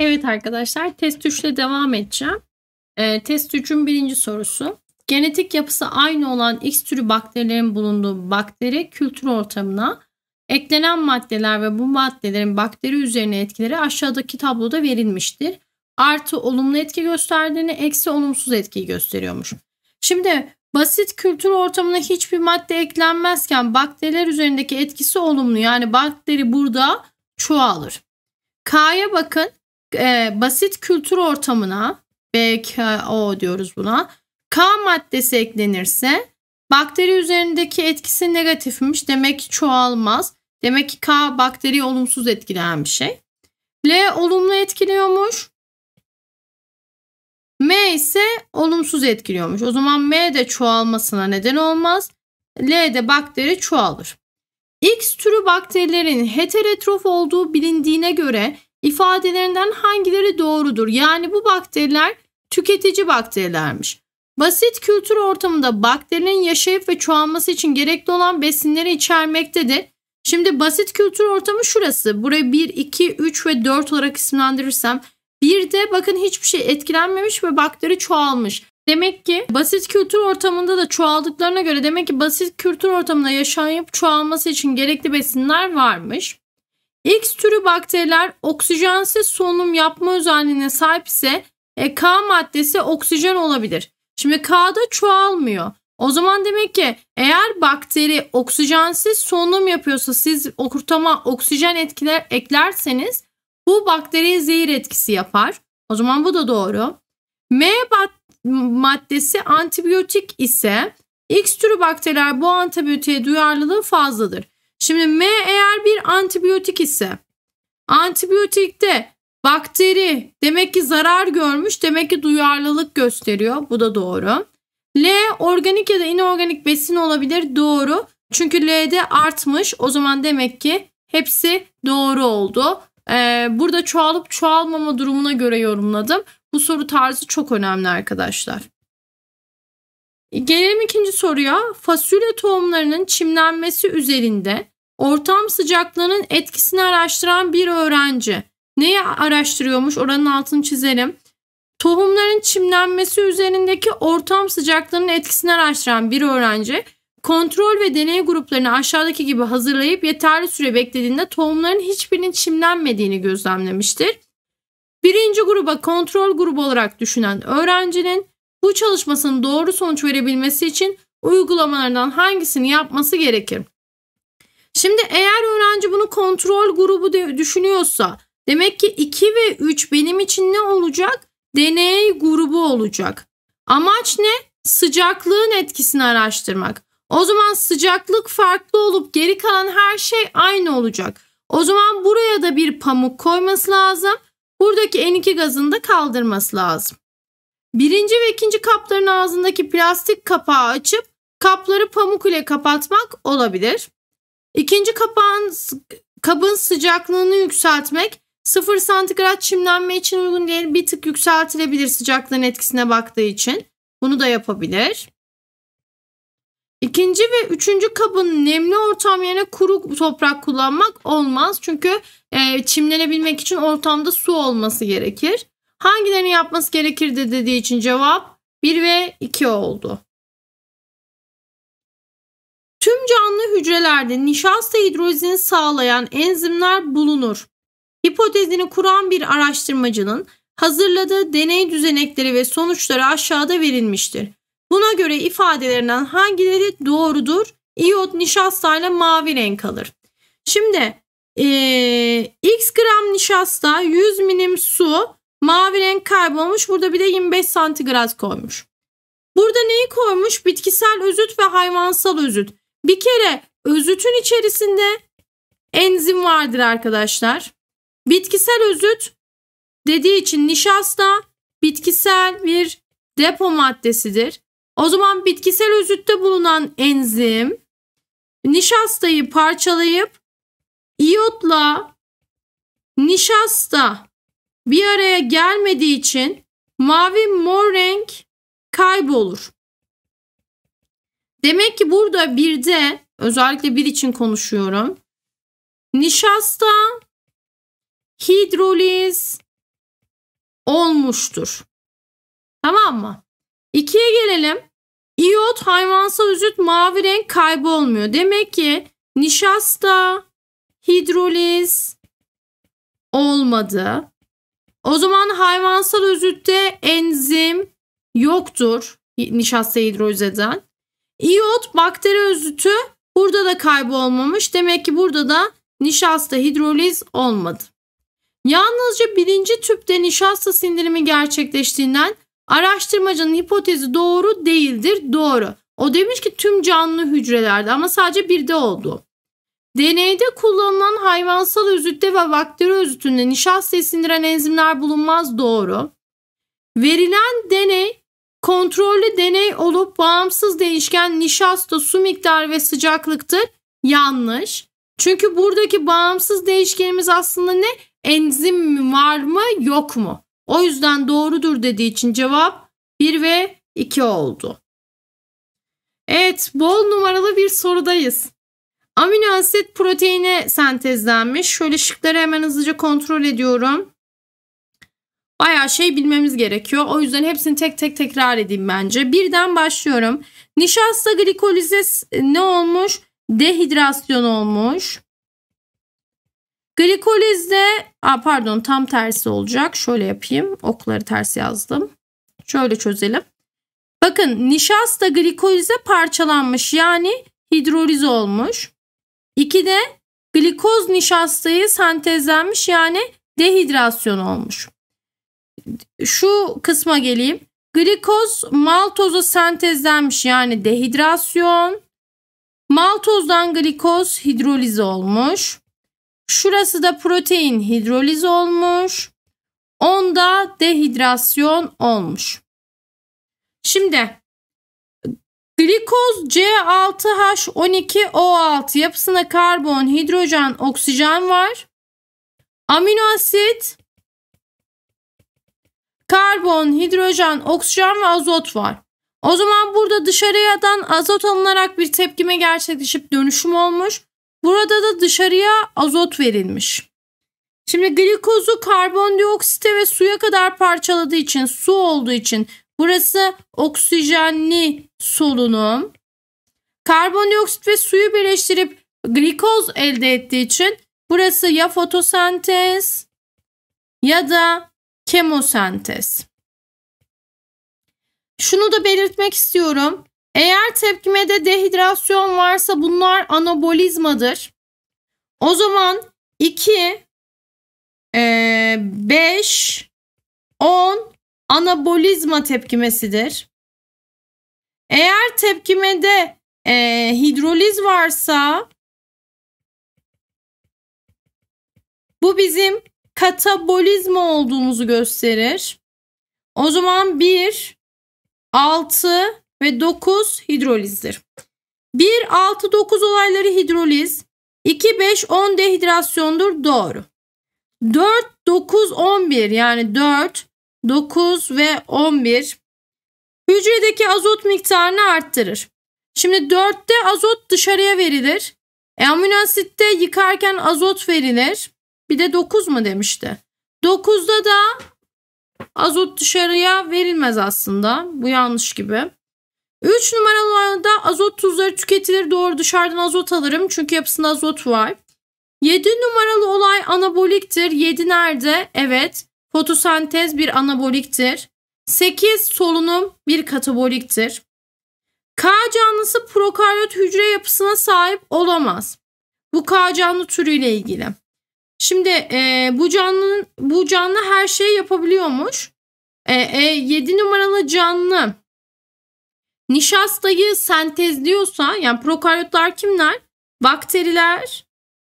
Evet arkadaşlar test 3 ile devam edeceğim. E, test 3'ün birinci sorusu. Genetik yapısı aynı olan X türü bakterilerin bulunduğu bakteri kültür ortamına eklenen maddeler ve bu maddelerin bakteri üzerine etkileri aşağıdaki tabloda verilmiştir. Artı olumlu etki gösterdiğini eksi olumsuz etki gösteriyormuş. Şimdi basit kültür ortamına hiçbir madde eklenmezken bakteriler üzerindeki etkisi olumlu. Yani bakteri burada çoğalır. K'ya bakın e, basit kültür ortamına BKO diyoruz buna K maddesi eklenirse bakteri üzerindeki etkisi negatifmiş demek ki çoğalmaz. Demek ki K bakteri olumsuz etkileyen bir şey. L olumlu etkiliyormuş. M ise olumsuz etkiliyormuş. O zaman M de çoğalmasına neden olmaz. L de bakteri çoğalır. X türü bakterilerin heterotrof olduğu bilindiğine göre ifadelerinden hangileri doğrudur? Yani bu bakteriler tüketici bakterilermiş. Basit kültür ortamında bakterinin yaşayıp ve çoğalması için gerekli olan besinleri içermektedir. Şimdi basit kültür ortamı şurası. Burayı 1, 2, 3 ve 4 olarak isimlendirirsem. Bir de bakın hiçbir şey etkilenmemiş ve bakteri çoğalmış. Demek ki basit kültür ortamında da çoğaldıklarına göre demek ki basit kültür ortamında yaşayıp çoğalması için gerekli besinler varmış. X türü bakteriler oksijensiz solunum yapma özelliğine sahip ise e, K maddesi oksijen olabilir. Şimdi K'da çoğalmıyor. O zaman demek ki eğer bakteri oksijensiz solunum yapıyorsa siz okurtama oksijen etkiler eklerseniz bu bakteriye zehir etkisi yapar. O zaman bu da doğru. M maddesi antibiyotik ise X türü bakteriler bu antibiyotiğe duyarlılığı fazladır. Şimdi M eğer bir antibiyotik ise antibiyotikte bakteri demek ki zarar görmüş demek ki duyarlılık gösteriyor. Bu da doğru. L organik ya da inorganik besin olabilir. Doğru. Çünkü L'de artmış. O zaman demek ki hepsi doğru oldu. Ee, burada çoğalıp çoğalmama durumuna göre yorumladım. Bu soru tarzı çok önemli arkadaşlar. E, gelelim ikinci soruya. Fasulye tohumlarının çimlenmesi üzerinde ortam sıcaklığının etkisini araştıran bir öğrenci. Neyi araştırıyormuş? Oranın altını çizelim. Tohumların çimlenmesi üzerindeki ortam sıcaklığının etkisini araştıran bir öğrenci kontrol ve deney gruplarını aşağıdaki gibi hazırlayıp yeterli süre beklediğinde tohumların hiçbirinin çimlenmediğini gözlemlemiştir. Birinci gruba kontrol grubu olarak düşünen öğrencinin bu çalışmasının doğru sonuç verebilmesi için uygulamalardan hangisini yapması gerekir? Şimdi eğer öğrenci bunu kontrol grubu de düşünüyorsa demek ki 2 ve 3 benim için ne olacak? Deney grubu olacak. Amaç ne? Sıcaklığın etkisini araştırmak. O zaman sıcaklık farklı olup geri kalan her şey aynı olacak. O zaman buraya da bir pamuk koyması lazım. Buradaki N2 gazını da kaldırması lazım. Birinci ve ikinci kapların ağzındaki plastik kapağı açıp kapları pamuk ile kapatmak olabilir. İkinci kapağın kabın sıcaklığını yükseltmek 0 santigrat çimlenme için uygun değil bir tık yükseltilebilir sıcaklığın etkisine baktığı için. Bunu da yapabilir. İkinci ve üçüncü kabın nemli ortam yerine kuru toprak kullanmak olmaz. Çünkü e, çimlenebilmek için ortamda su olması gerekir. Hangilerini yapması gerekirdi dediği için cevap 1 ve 2 oldu. Tüm canlı hücrelerde nişasta hidrolizini sağlayan enzimler bulunur. Hipotezini kuran bir araştırmacının hazırladığı deney düzenekleri ve sonuçları aşağıda verilmiştir. Buna göre ifadelerinden hangileri doğrudur? İyot nişastayla mavi renk alır. Şimdi e, x gram nişasta 100 milim su Mavi renk kaybolmuş. Burada bir de 25 santigrat koymuş. Burada neyi koymuş? Bitkisel özüt ve hayvansal özüt. Bir kere özütün içerisinde enzim vardır arkadaşlar. Bitkisel özüt dediği için nişasta bitkisel bir depo maddesidir. O zaman bitkisel özütte bulunan enzim nişastayı parçalayıp iyotla nişasta bir araya gelmediği için mavi mor renk kaybolur. Demek ki burada bir de özellikle bir için konuşuyorum. Nişasta hidroliz olmuştur. Tamam mı? İkiye gelelim. İyot hayvansal üzüt mavi renk kaybolmuyor. Demek ki nişasta hidroliz olmadı. O zaman hayvansal özütte enzim yoktur nişasta hidroliz eden. İyot bakteri özütü burada da kaybolmamış. Demek ki burada da nişasta hidroliz olmadı. Yalnızca birinci tüpte nişasta sindirimi gerçekleştiğinden araştırmacının hipotezi doğru değildir. Doğru. O demiş ki tüm canlı hücrelerde ama sadece birde oldu. Deneyde kullanılan hayvansal özütte ve bakteri özütünde nişasta sindiren enzimler bulunmaz doğru. Verilen deney kontrollü deney olup bağımsız değişken nişasta, su miktarı ve sıcaklıktır. Yanlış. Çünkü buradaki bağımsız değişkenimiz aslında ne? Enzim mi var mı yok mu? O yüzden doğrudur dediği için cevap 1 ve 2 oldu. Evet bol numaralı bir sorudayız. Amino asit proteine sentezlenmiş. Şöyle şıkları hemen hızlıca kontrol ediyorum. Bayağı şey bilmemiz gerekiyor. O yüzden hepsini tek tek tekrar edeyim bence. Birden başlıyorum. Nişasta glikolize ne olmuş? Dehidrasyon olmuş. Glikolizde a pardon tam tersi olacak. Şöyle yapayım. Okları ters yazdım. Şöyle çözelim. Bakın nişasta glikolize parçalanmış yani hidrolize olmuş. İki de glikoz nişastayı sentezlenmiş yani dehidrasyon olmuş. Şu kısma geleyim. Glikoz maltozu sentezlenmiş yani dehidrasyon. Maltozdan glikoz hidrolize olmuş. Şurası da protein hidrolize olmuş. Onda dehidrasyon olmuş. Şimdi Glikoz C6H12O6 yapısında karbon, hidrojen, oksijen var. Amino asit, karbon, hidrojen, oksijen ve azot var. O zaman burada dışarıyadan azot alınarak bir tepkime gerçekleşip dönüşüm olmuş. Burada da dışarıya azot verilmiş. Şimdi glikozu karbondioksite ve suya kadar parçaladığı için, su olduğu için Burası oksijenli solunum. Karbondioksit ve suyu birleştirip glikoz elde ettiği için burası ya fotosentez ya da kemosentez. Şunu da belirtmek istiyorum. Eğer tepkimede dehidrasyon varsa bunlar anabolizmadır. O zaman 2, 5, 10 anabolizma tepkimesidir. Eğer tepkimede e, hidroliz varsa bu bizim katabolizma olduğumuzu gösterir. O zaman 1, 6 ve 9 hidrolizdir. 1, 6, 9 olayları hidroliz. 2, 5, 10 dehidrasyondur. Doğru. 4, 9, 11 yani 4, 9 ve 11 hücredeki azot miktarını arttırır. Şimdi 4'te azot dışarıya verilir. E, amino asitte yıkarken azot verilir. Bir de 9 mu demişti? 9'da da azot dışarıya verilmez aslında. Bu yanlış gibi. 3 numaralı olanda azot tuzları tüketilir. Doğru dışarıdan azot alırım. Çünkü yapısında azot var. 7 numaralı olay anaboliktir. 7 nerede? Evet. Fotosentez bir anaboliktir. 8 solunum bir kataboliktir. K canlısı prokaryot hücre yapısına sahip olamaz. Bu K canlı türüyle ilgili. Şimdi e, bu canlı bu canlı her şeyi yapabiliyormuş. E, e, 7 numaralı canlı nişastayı sentezliyorsa yani prokaryotlar kimler? Bakteriler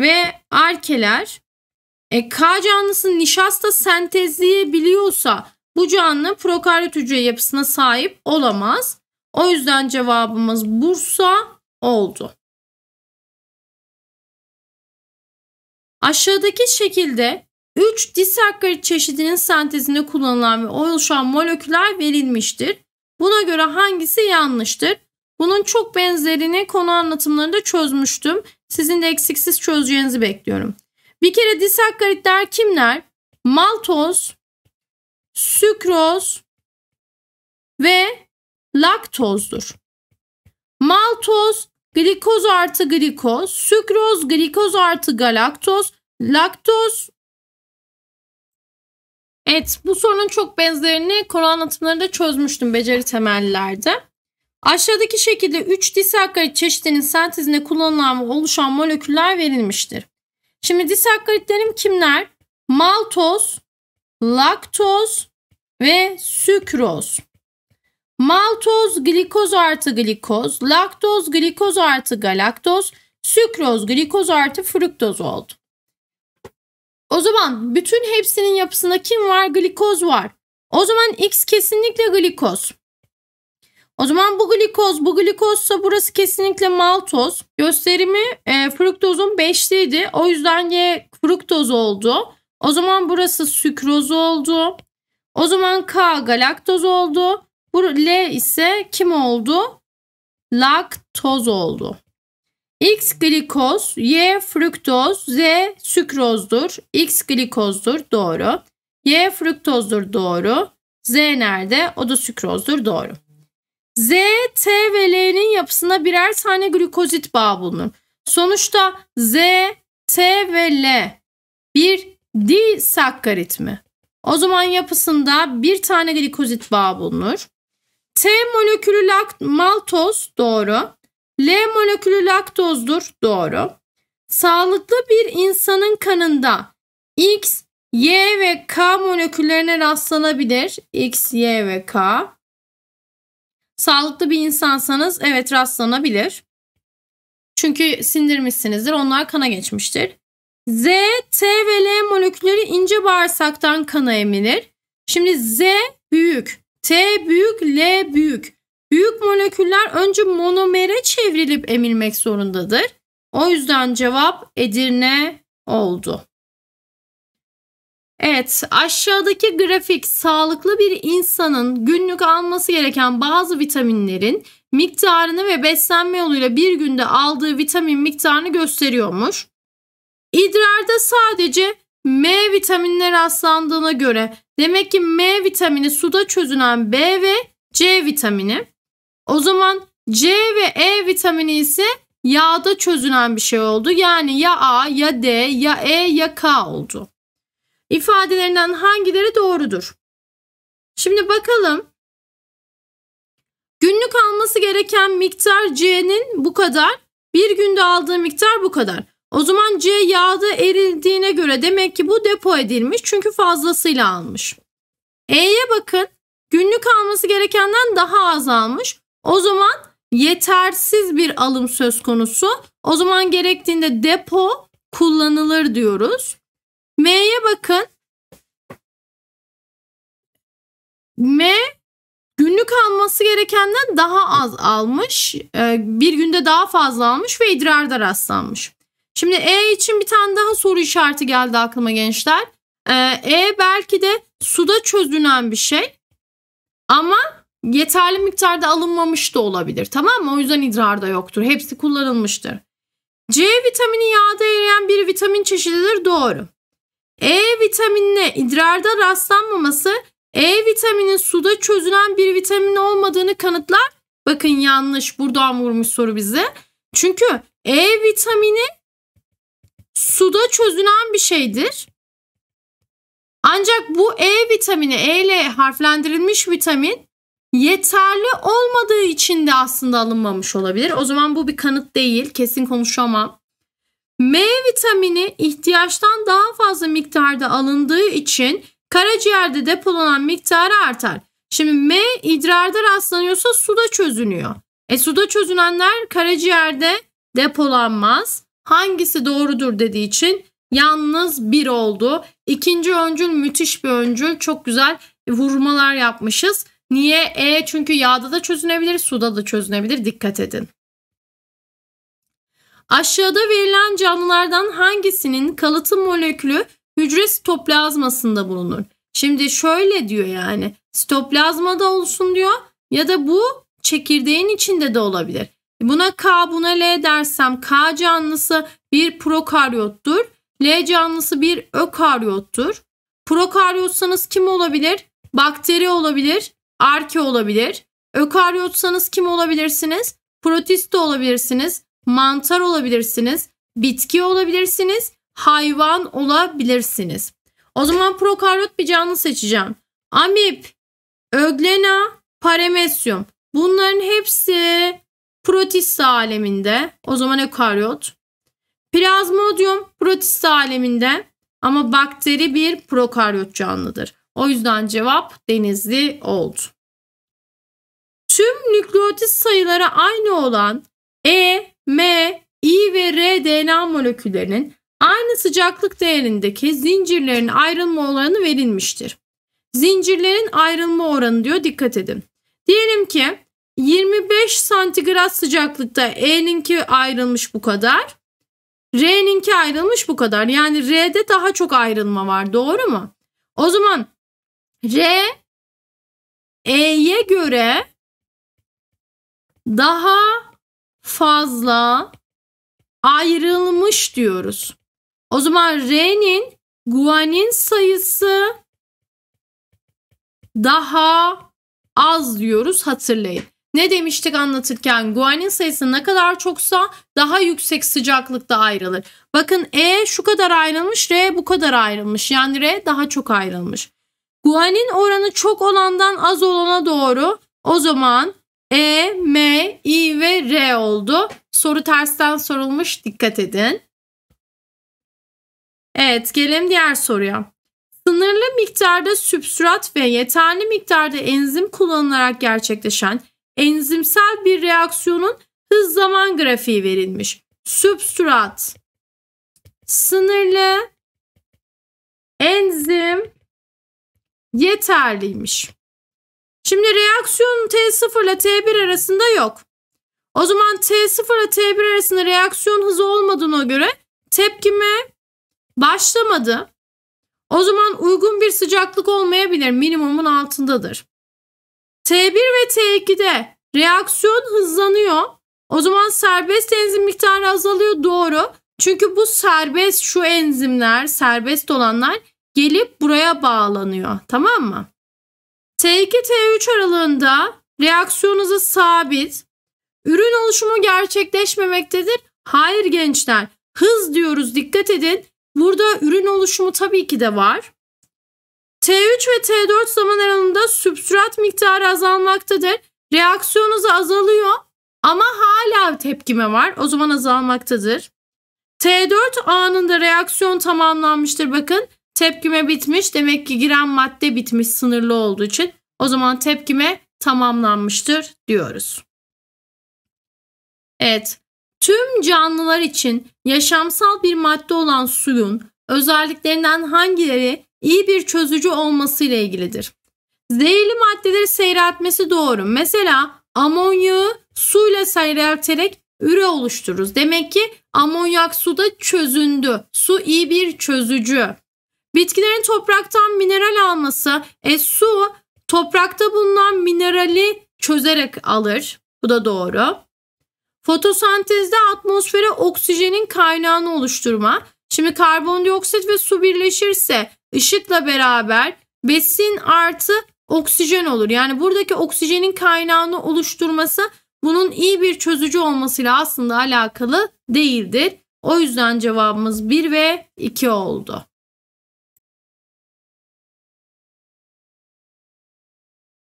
ve arkeler. E, K canlısı nişasta sentezleyebiliyorsa bu canlı prokaryot hücre yapısına sahip olamaz. O yüzden cevabımız Bursa oldu. Aşağıdaki şekilde 3 disakkarit çeşidinin sentezinde kullanılan ve oluşan moleküller verilmiştir. Buna göre hangisi yanlıştır? Bunun çok benzerini konu anlatımlarında çözmüştüm. Sizin de eksiksiz çözeceğinizi bekliyorum. Bir kere disakkaritler kimler? Maltoz, sükroz ve laktozdur. Maltoz glikoz artı glikoz, sükroz glikoz artı galaktoz, laktoz Evet bu sorunun çok benzerini konu anlatımlarında çözmüştüm beceri temellerde. Aşağıdaki şekilde 3 disakkarit çeşidinin sentezinde kullanılan ve oluşan moleküller verilmiştir. Şimdi disakkaritlerim kimler? Maltoz, laktoz ve sükroz. Maltoz glikoz artı glikoz, laktoz glikoz artı galaktoz, sükroz glikoz artı fruktoz oldu. O zaman bütün hepsinin yapısında kim var? Glikoz var. O zaman X kesinlikle glikoz. O zaman bu glikoz, bu glikozsa burası kesinlikle maltoz. Gösterimi e, fruktozun 5'liydi. O yüzden Y fruktoz oldu. O zaman burası sükroz oldu. O zaman K galaktoz oldu. Bu L ise kim oldu? Laktoz oldu. X glikoz, Y fruktoz, Z sükrozdur. X glikozdur doğru. Y fruktozdur doğru. Z nerede? O da sükrozdur doğru. Z, T ve L'nin yapısına birer tane glikozit bağı bulunur. Sonuçta Z, T ve L bir disakkarit mi? O zaman yapısında bir tane glikozit bağı bulunur. T molekülü lakt maltoz doğru. L molekülü laktozdur doğru. Sağlıklı bir insanın kanında X, Y ve K moleküllerine rastlanabilir. X, Y ve K. Sağlıklı bir insansanız evet rastlanabilir. Çünkü sindirmişsinizdir. Onlar kana geçmiştir. Z, T ve L molekülleri ince bağırsaktan kana emilir. Şimdi Z büyük, T büyük, L büyük. Büyük moleküller önce monomere çevrilip emilmek zorundadır. O yüzden cevap Edirne oldu. Evet, aşağıdaki grafik sağlıklı bir insanın günlük alması gereken bazı vitaminlerin miktarını ve beslenme yoluyla bir günde aldığı vitamin miktarını gösteriyormuş. İdrarda sadece M vitaminine rastlandığına göre demek ki M vitamini suda çözünen B ve C vitamini. O zaman C ve E vitamini ise yağda çözünen bir şey oldu. Yani ya A ya D ya E ya K oldu ifadelerinden hangileri doğrudur? Şimdi bakalım. Günlük alması gereken miktar C'nin bu kadar. Bir günde aldığı miktar bu kadar. O zaman C yağda erildiğine göre demek ki bu depo edilmiş çünkü fazlasıyla almış. E'ye bakın. Günlük alması gerekenden daha az almış. O zaman yetersiz bir alım söz konusu. O zaman gerektiğinde depo kullanılır diyoruz. M'ye bakın. M günlük alması gerekenden daha az almış. Ee, bir günde daha fazla almış ve idrarda rastlanmış. Şimdi E için bir tane daha soru işareti geldi aklıma gençler. Ee, e belki de suda çözünen bir şey. Ama yeterli miktarda alınmamış da olabilir. Tamam mı? O yüzden idrarda yoktur. Hepsi kullanılmıştır. C vitamini yağda eriyen bir vitamin çeşididir. Doğru. E vitaminine idrarda rastlanmaması E vitamini suda çözülen bir vitamin olmadığını kanıtlar. Bakın yanlış buradan vurmuş soru bize. Çünkü E vitamini suda çözülen bir şeydir. Ancak bu E vitamini, E ile harflendirilmiş vitamin yeterli olmadığı için de aslında alınmamış olabilir. O zaman bu bir kanıt değil. Kesin konuşamam. M vitamini ihtiyaçtan daha fazla miktarda alındığı için karaciğerde depolanan miktarı artar. Şimdi M idrarda rastlanıyorsa suda çözünüyor. E suda çözünenler karaciğerde depolanmaz. Hangisi doğrudur dediği için yalnız bir oldu. İkinci öncül müthiş bir öncül. Çok güzel vurmalar yapmışız. Niye? E çünkü yağda da çözünebilir, suda da çözünebilir. Dikkat edin. Aşağıda verilen canlılardan hangisinin kalıtı molekülü hücre stoplazmasında bulunur? Şimdi şöyle diyor yani stoplazmada olsun diyor ya da bu çekirdeğin içinde de olabilir. Buna K buna L dersem K canlısı bir prokaryottur. L canlısı bir ökaryottur. Prokaryotsanız kim olabilir? Bakteri olabilir, arke olabilir. Ökaryotsanız kim olabilirsiniz? Protiste olabilirsiniz, mantar olabilirsiniz, bitki olabilirsiniz, hayvan olabilirsiniz. O zaman prokaryot bir canlı seçeceğim. Amip, öglena, Paramecium, Bunların hepsi protista aleminde. O zaman ökaryot. Plazmodium protista aleminde ama bakteri bir prokaryot canlıdır. O yüzden cevap denizli oldu. Tüm nükleotit sayıları aynı olan E, M, I ve R DNA moleküllerinin aynı sıcaklık değerindeki zincirlerin ayrılma oranı verilmiştir. Zincirlerin ayrılma oranı diyor dikkat edin. Diyelim ki 25 santigrat sıcaklıkta E'ninki ayrılmış bu kadar. R'ninki ayrılmış bu kadar. Yani R'de daha çok ayrılma var doğru mu? O zaman R E'ye göre daha fazla ayrılmış diyoruz. O zaman R'nin guanin sayısı daha az diyoruz hatırlayın. Ne demiştik anlatırken guanin sayısı ne kadar çoksa daha yüksek sıcaklıkta ayrılır. Bakın E şu kadar ayrılmış, R bu kadar ayrılmış. Yani R daha çok ayrılmış. Guanin oranı çok olandan az olana doğru o zaman e, M, I ve R oldu. Soru tersten sorulmuş. Dikkat edin. Evet gelelim diğer soruya. Sınırlı miktarda substrat ve yeterli miktarda enzim kullanılarak gerçekleşen enzimsel bir reaksiyonun hız zaman grafiği verilmiş. Substrat, sınırlı enzim yeterliymiş. Şimdi reaksiyon T0 ile T1 arasında yok. O zaman T0 ile T1 arasında reaksiyon hızı olmadığına göre tepkime başlamadı. O zaman uygun bir sıcaklık olmayabilir. Minimumun altındadır. T1 ve T2'de reaksiyon hızlanıyor. O zaman serbest enzim miktarı azalıyor doğru. Çünkü bu serbest şu enzimler, serbest olanlar gelip buraya bağlanıyor. Tamam mı? T2-T3 aralığında reaksiyon hızı sabit. Ürün oluşumu gerçekleşmemektedir. Hayır gençler hız diyoruz dikkat edin. Burada ürün oluşumu tabii ki de var. T3 ve T4 zaman aralığında substrat miktarı azalmaktadır. Reaksiyon hızı azalıyor ama hala tepkime var. O zaman azalmaktadır. T4 anında reaksiyon tamamlanmıştır bakın. Tepkime bitmiş. Demek ki giren madde bitmiş sınırlı olduğu için. O zaman tepkime tamamlanmıştır diyoruz. Evet. Tüm canlılar için yaşamsal bir madde olan suyun özelliklerinden hangileri iyi bir çözücü olması ile ilgilidir? Zehirli maddeleri seyreltmesi doğru. Mesela amonyağı suyla seyrelterek üre oluştururuz. Demek ki amonyak suda çözündü. Su iyi bir çözücü. Bitkilerin topraktan mineral alması, e, su toprakta bulunan minerali çözerek alır. Bu da doğru. Fotosentezde atmosfere oksijenin kaynağını oluşturma. Şimdi karbondioksit ve su birleşirse ışıkla beraber besin artı oksijen olur. Yani buradaki oksijenin kaynağını oluşturması bunun iyi bir çözücü olmasıyla aslında alakalı değildir. O yüzden cevabımız 1 ve 2 oldu.